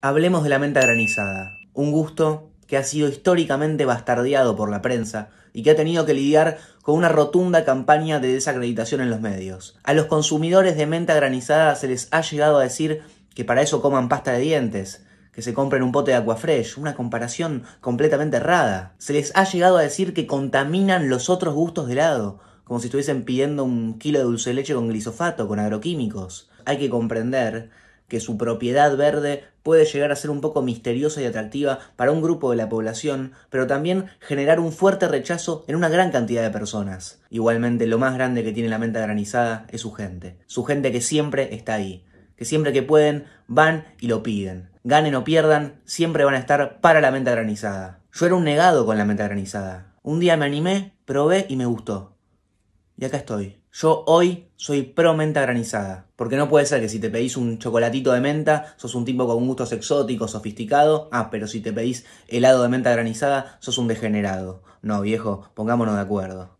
Hablemos de la menta granizada, un gusto que ha sido históricamente bastardeado por la prensa y que ha tenido que lidiar con una rotunda campaña de desacreditación en los medios. A los consumidores de menta granizada se les ha llegado a decir que para eso coman pasta de dientes, que se compren un pote de agua fresh. una comparación completamente errada. Se les ha llegado a decir que contaminan los otros gustos de helado, como si estuviesen pidiendo un kilo de dulce de leche con glisofato, con agroquímicos. Hay que comprender que su propiedad verde puede llegar a ser un poco misteriosa y atractiva para un grupo de la población, pero también generar un fuerte rechazo en una gran cantidad de personas. Igualmente, lo más grande que tiene la menta granizada es su gente, su gente que siempre está ahí, que siempre que pueden van y lo piden. Ganen o pierdan, siempre van a estar para la menta granizada. Yo era un negado con la menta granizada. Un día me animé, probé y me gustó. Y acá estoy. Yo hoy soy pro menta granizada. Porque no puede ser que si te pedís un chocolatito de menta, sos un tipo con gustos exóticos, sofisticado. Ah, pero si te pedís helado de menta granizada, sos un degenerado. No, viejo, pongámonos de acuerdo.